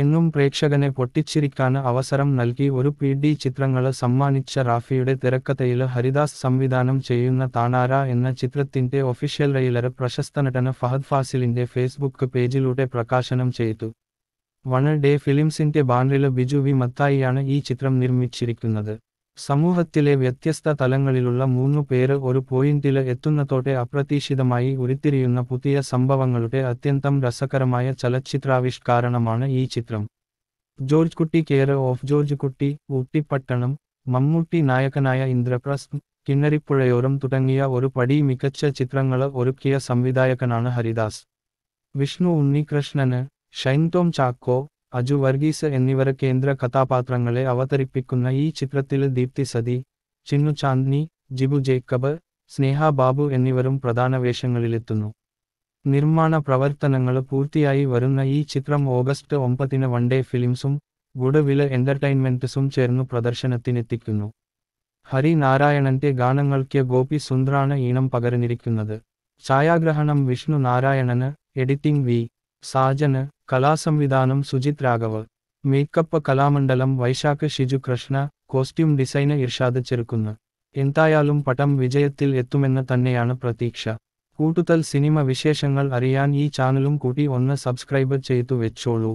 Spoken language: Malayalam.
എന്നും പ്രേക്ഷകനെ പൊട്ടിച്ചിരിക്കാൻ അവസരം നൽകി ഒരു പി ഡി ചിത്രങ്ങള് സമ്മാനിച്ച റാഫിയുടെ തിരക്കഥയിൽ ഹരിദാസ് സംവിധാനം ചെയ്യുന്ന താനാര എന്ന ചിത്രത്തിന്റെ ഒഫീഷ്യൽ ട്രെയിലർ പ്രശസ്ത നടന ഫഹദ് ഫാസിലിന്റെ ഫേസ്ബുക്ക് പേജിലൂടെ പ്രകാശനം ചെയ്തു വൺ ഡേ ഫിലിംസിന്റെ ബാനറിൽ ബിജു വി മത്തായിയാണ് ഈ ചിത്രം നിർമ്മിച്ചിരിക്കുന്നത് സമൂഹത്തിലെ വ്യത്യസ്ത തലങ്ങളിലുള്ള മൂന്നു പേര് ഒരു പോയിന്റിൽ എത്തുന്നതോടെ അപ്രതീക്ഷിതമായി ഉരുത്തിരിയുന്ന പുതിയ സംഭവങ്ങളുടെ അത്യന്തം രസകരമായ ചലച്ചിത്രാവിഷ്കാരണമാണ് ഈ ചിത്രം ജോർജ് കുട്ടി കെയർ ഓഫ് ജോർജ് കുട്ടി ഊട്ടിപ്പട്ടണം മമ്മൂട്ടി നായകനായ ഇന്ദ്രപ്രസ് കിണ്ണരിപ്പുഴയോരം തുടങ്ങിയ ഒരു പടി മികച്ച ചിത്രങ്ങൾ ഒരുക്കിയ സംവിധായകനാണ് ഹരിദാസ് വിഷ്ണു ഉണ്ണികൃഷ്ണന് ഷൈൻ ടോം ചാക്കോ അജു വർഗീസ് എന്നിവർ കേന്ദ്ര കഥാപാത്രങ്ങളെ അവതരിപ്പിക്കുന്ന ഈ ചിത്രത്തിൽ ദീപ്തി സതി ചിന്നു ചാന്ദ്നി ജിബു ജേക്കബ് സ്നേഹ ബാബു എന്നിവരും പ്രധാന വേഷങ്ങളിലെത്തുന്നു നിർമ്മാണ പ്രവർത്തനങ്ങൾ പൂർത്തിയായി വരുന്ന ഈ ചിത്രം ഓഗസ്റ്റ് ഒമ്പതിന് വൺഡേ ഫിലിംസും ഗുഡവില് എന്റർടൈൻമെന്റ്സും ചേർന്നു പ്രദർശനത്തിനെത്തിക്കുന്നു ഹരി നാരായണന്റെ ഗാനങ്ങൾക്ക് ഗോപി സുന്ദ്രാണ് ഈണം പകരനിരിക്കുന്നത് ഛായാഗ്രഹണം വിഷ്ണു നാരായണന് എഡിറ്റിംഗ് വി സാജന് കലാസംവിധാനം Sujith Raghav makeup Kalamandalam Vaishakh Shiju Krishna costume design Irshad ചെറുക്കുന്ന എന്തായാലും പടം വിജയത്തിൽ എത്തുമെന്ന് തന്നെയാണ് പ്രതീക്ഷ കൂട്ടുതൽ സിനിമ വിശേഷങ്ങൾ അറിയാൻ ഈ ചാനലും കൂടി ഒന്ന് സബ്സ്ക്രൈബ് ചെയ്തു വെച്ചോളൂ